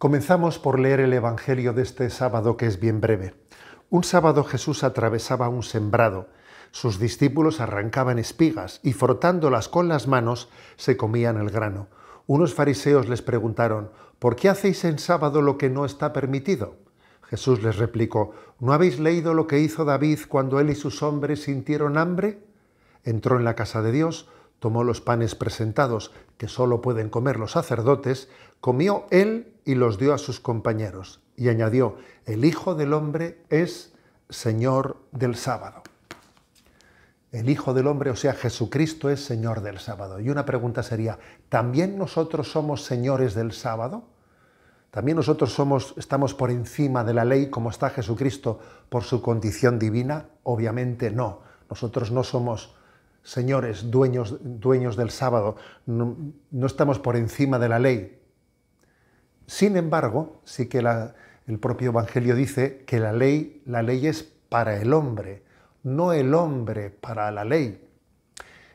Comenzamos por leer el Evangelio de este sábado que es bien breve. Un sábado Jesús atravesaba un sembrado. Sus discípulos arrancaban espigas y frotándolas con las manos se comían el grano. Unos fariseos les preguntaron, ¿por qué hacéis en sábado lo que no está permitido? Jesús les replicó, ¿no habéis leído lo que hizo David cuando él y sus hombres sintieron hambre? Entró en la casa de Dios, tomó los panes presentados, que solo pueden comer los sacerdotes, comió él y los dio a sus compañeros. Y añadió, el Hijo del Hombre es Señor del sábado. El Hijo del Hombre, o sea, Jesucristo es Señor del sábado. Y una pregunta sería, ¿también nosotros somos señores del sábado? ¿También nosotros somos, estamos por encima de la ley como está Jesucristo por su condición divina? Obviamente no. Nosotros no somos señores, dueños, dueños del sábado. No, no estamos por encima de la ley. Sin embargo, sí que el propio Evangelio dice que la ley, la ley es para el hombre, no el hombre para la ley.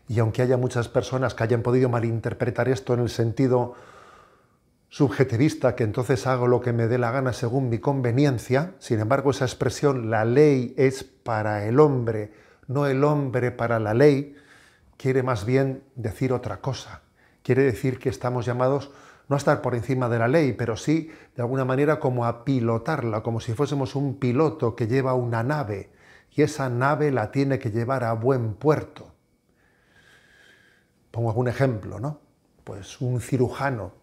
Y aunque haya muchas personas que hayan podido malinterpretar esto en el sentido subjetivista, que entonces hago lo que me dé la gana según mi conveniencia, sin embargo esa expresión, la ley es para el hombre, no el hombre para la ley, quiere más bien decir otra cosa. Quiere decir que estamos llamados no a estar por encima de la ley, pero sí, de alguna manera, como a pilotarla, como si fuésemos un piloto que lleva una nave y esa nave la tiene que llevar a buen puerto. Pongo algún ejemplo, ¿no? Pues un cirujano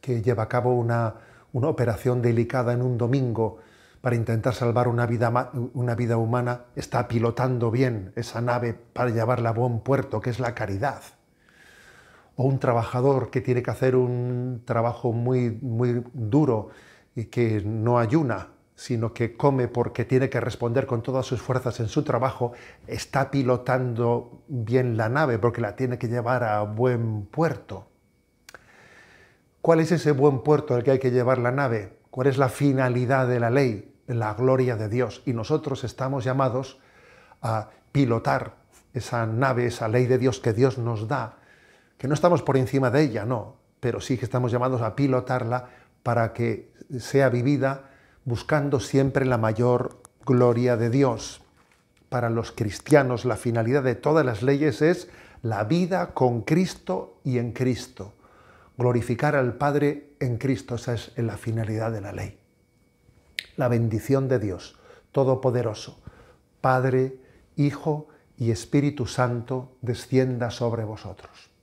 que lleva a cabo una, una operación delicada en un domingo para intentar salvar una vida, una vida humana, está pilotando bien esa nave para llevarla a buen puerto, que es la caridad o un trabajador que tiene que hacer un trabajo muy, muy duro y que no ayuna, sino que come porque tiene que responder con todas sus fuerzas en su trabajo, está pilotando bien la nave porque la tiene que llevar a buen puerto. ¿Cuál es ese buen puerto al que hay que llevar la nave? ¿Cuál es la finalidad de la ley? La gloria de Dios. Y nosotros estamos llamados a pilotar esa nave, esa ley de Dios que Dios nos da, que no estamos por encima de ella, no, pero sí que estamos llamados a pilotarla para que sea vivida buscando siempre la mayor gloria de Dios. Para los cristianos la finalidad de todas las leyes es la vida con Cristo y en Cristo. Glorificar al Padre en Cristo, esa es la finalidad de la ley. La bendición de Dios, Todopoderoso, Padre, Hijo y Espíritu Santo, descienda sobre vosotros.